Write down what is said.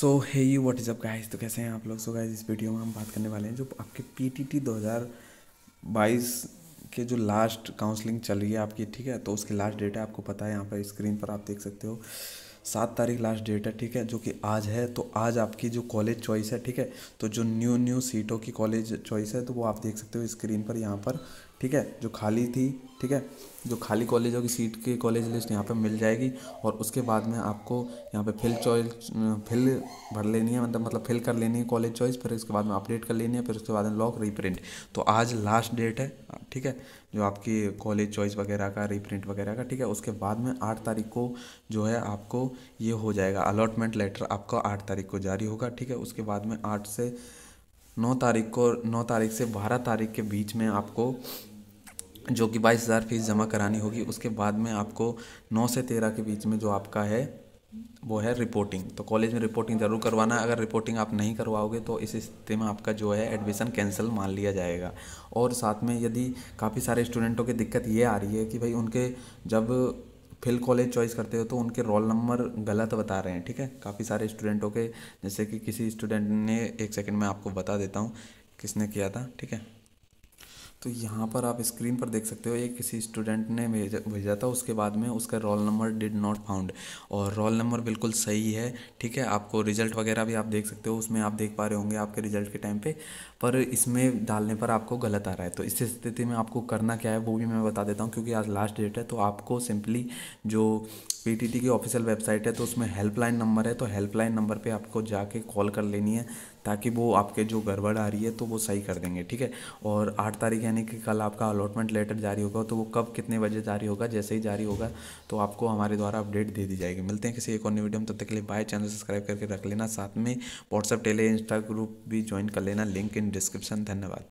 so hi you what is up guys तो कैसे हैं आप लोग सो so, गाइज इस वीडियो में हम बात करने वाले हैं जो आपके पी टी टी दो हज़ार बाईस के जो लास्ट काउंसलिंग चल रही है आपकी ठीक है तो उसकी लास्ट डेट है आपको पता है यहाँ पर स्क्रीन पर आप देख सकते हो सात तारीख लास्ट डेट है ठीक है जो कि आज है तो आज आपकी जो कॉलेज चॉइस है ठीक है तो जो न्यू न्यू सीटों की कॉलेज चॉइस है तो वो आप देख सकते हो स्क्रीन पर यहाँ पर ठीक है जो खाली थी ठीक है जो खाली कॉलेजों की सीट की कॉलेज लिस्ट यहाँ पे मिल जाएगी और उसके बाद में आपको यहाँ पे फिल चॉइस फिल भर लेनी है मतलब मतलब फिल कर लेनी है कॉलेज चॉइस फिर उसके बाद में अपडेट कर लेनी है फिर उसके बाद में लॉक रीप्रिंट तो आज लास्ट डेट है ठीक है जो आपकी कॉलेज चॉइस वगैरह का रीप्रिंट वगैरह का ठीक है उसके बाद में आठ तारीख को जो है आपको ये हो जाएगा अलॉटमेंट लेटर आपका आठ तारीख को जारी होगा ठीक है उसके बाद में आठ से नौ तारीख को नौ तारीख से बारह तारीख के बीच में आपको जो कि बाईस हज़ार फीस जमा करानी होगी उसके बाद में आपको नौ से तेरह के बीच में जो आपका है वो है रिपोर्टिंग तो कॉलेज में रिपोर्टिंग ज़रूर करवाना है अगर रिपोर्टिंग आप नहीं करवाओगे तो इस स्थिति में आपका जो है एडमिशन कैंसिल मान लिया जाएगा और साथ में यदि काफ़ी सारे स्टूडेंटों की दिक्कत ये आ रही है कि भाई उनके जब फिल कॉलेज चॉइस करते हो तो उनके रोल नंबर गलत बता रहे हैं ठीक है काफ़ी सारे स्टूडेंटों के जैसे कि किसी स्टूडेंट ने एक सेकेंड में आपको बता देता हूँ किसने किया था ठीक है तो यहाँ पर आप स्क्रीन पर देख सकते हो ये किसी स्टूडेंट ने भेजा भेजा था उसके बाद में उसका roll number did not found और रोल नंबर बिल्कुल सही है ठीक है आपको रिजल्ट वगैरह भी आप देख सकते हो उसमें आप देख पा रहे होंगे आपके रिजल्ट के टाइम पे पर इसमें डालने पर आपको गलत आ रहा है तो इस स्थिति में आपको करना क्या है वो भी मैं बता देता हूँ क्योंकि आज लास्ट डेट है तो आपको सिंपली जो पी की ऑफिशियल वेबसाइट है तो उसमें हेल्पलाइन नंबर है तो हेल्पलाइन नंबर पर आपको जाके कॉल कर लेनी है ताकि वो आपके जो गड़बड़ आ रही है तो वो सही कर देंगे ठीक है और आठ तारीख यानी कि कल आपका अलॉटमेंट लेटर जारी होगा तो वो कब कितने बजे जारी होगा जैसे ही जारी होगा तो आपको हमारे द्वारा अपडेट दे दी जाएगी मिलते हैं किसी एक और वीडियो में तब तक के लिए बाय चैनल सब्सक्राइब करके रख लेना साथ में व्हाट्सअप टेले इंस्टा ग्रुप भी ज्वाइन कर लेना लिंक इन डिस्क्रिप्शन धन्यवाद